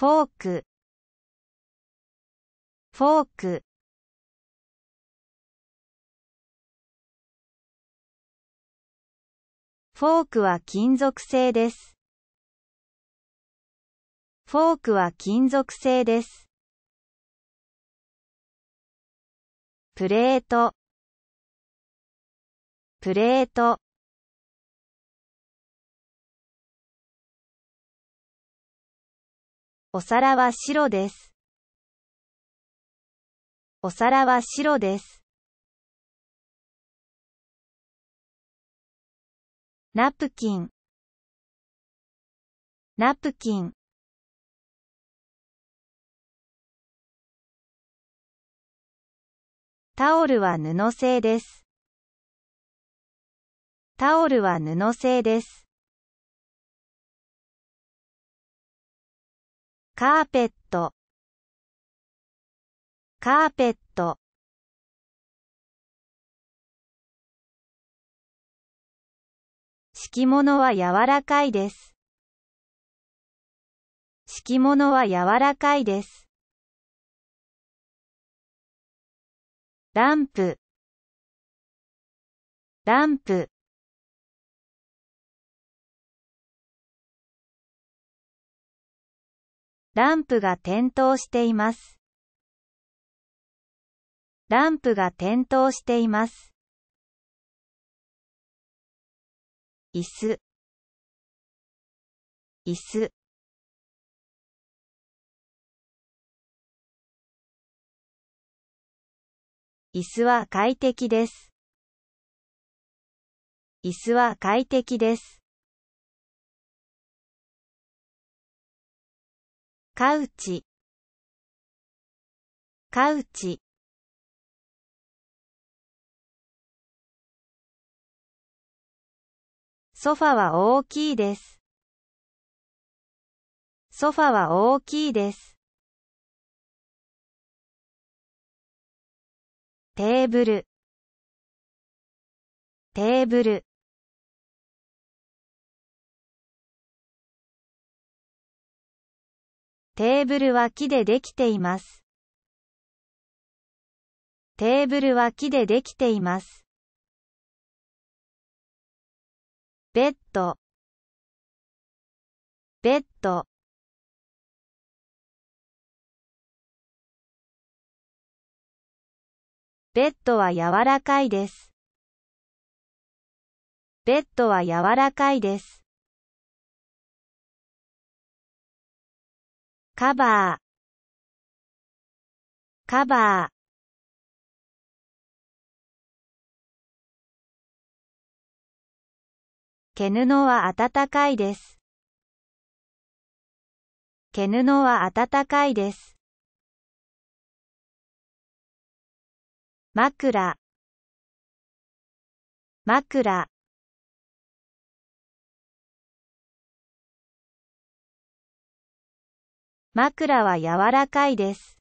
フォークフォークフォークは金属製です。フォークは金属製です。プレートプレートお皿は白です。お皿は白です。ナプキンナプキンタオルは布製です。タオルは布製です。カーペットカーペット敷物は柔らかいです。敷物は柔らかいです。ランプランプランプが点灯しています。ランプが点灯しています。椅子椅子椅子は快適です。椅子は快適です。カウチカウチソファは大きいです。ソファは大きいです。テーブルテーブルテーブルは木でできています。テーブルは木でできています。ベッドベッドベッドは柔らかいです。ベッドは柔らかいです。カバーカバー毛布は暖かいです。毛布は暖かいです。枕枕枕は柔らかいです。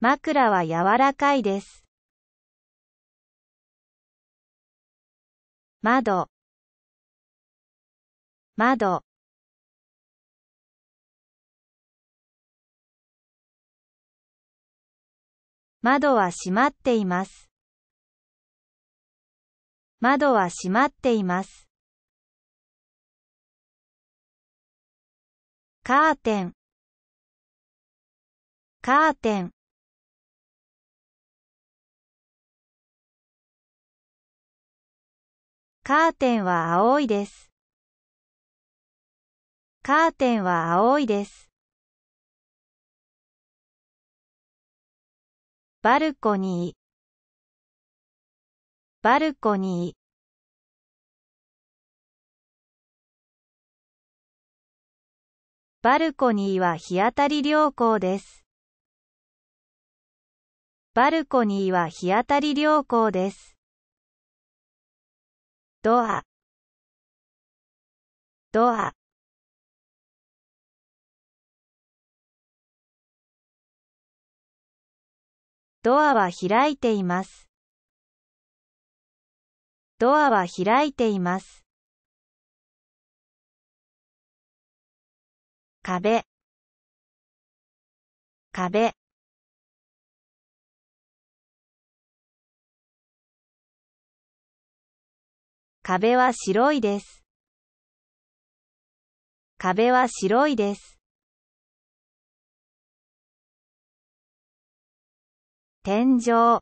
枕は柔らかいです。窓窓窓は閉まっています。窓は閉まっています。カーテンカーテンカーテンは青いです。カーテンは青いです。バルコニーバルコニーバルコニーは日当たり良好です。バルコニーは日当たり良好です。ドアドアドアは開いています。ドアは開いています。壁壁壁は白いです。壁は白いです。天井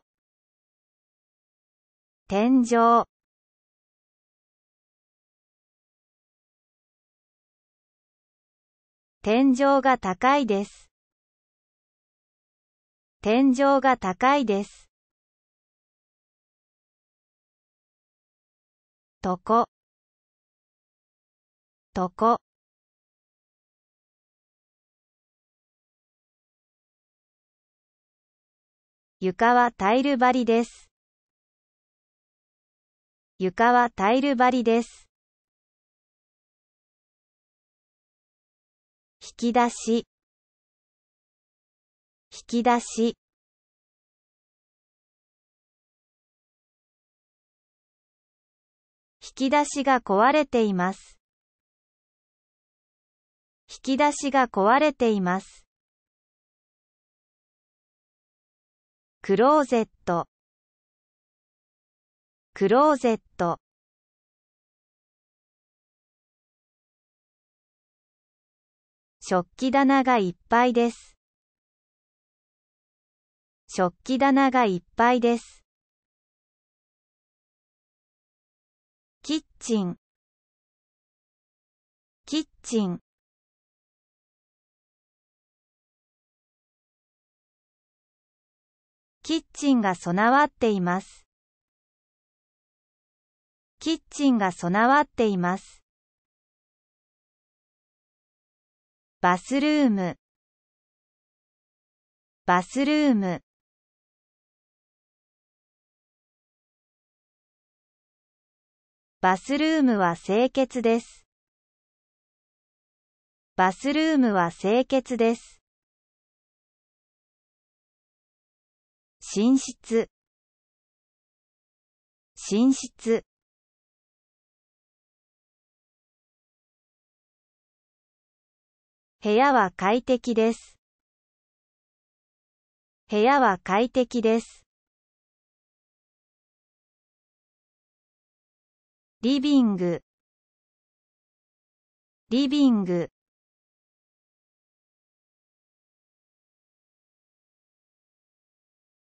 天井天井が高いです。天井が高いです。とこ、とこ。床はタイル張りです。床はタイル張りです。引き出し引き出し引き出しが壊れています。引き出しが壊れています。クローゼットクローゼット食器棚がいっぱいです。食器棚がいっぱいです。キッチンキッチンキッチンが備わっています。キッチンが備わっています。バスルームバスルームバスルームは清潔です。バスルームは清潔です。寝室寝室部屋は快適です。部屋は快適です。リビングリビング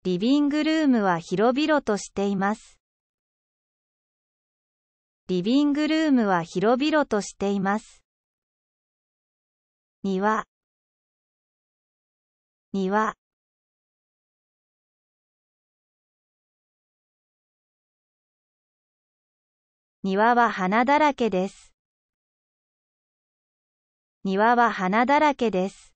リビングルームは広々としています。リビングルームは広々としています。庭庭庭は花だらけです。庭は花だらけです。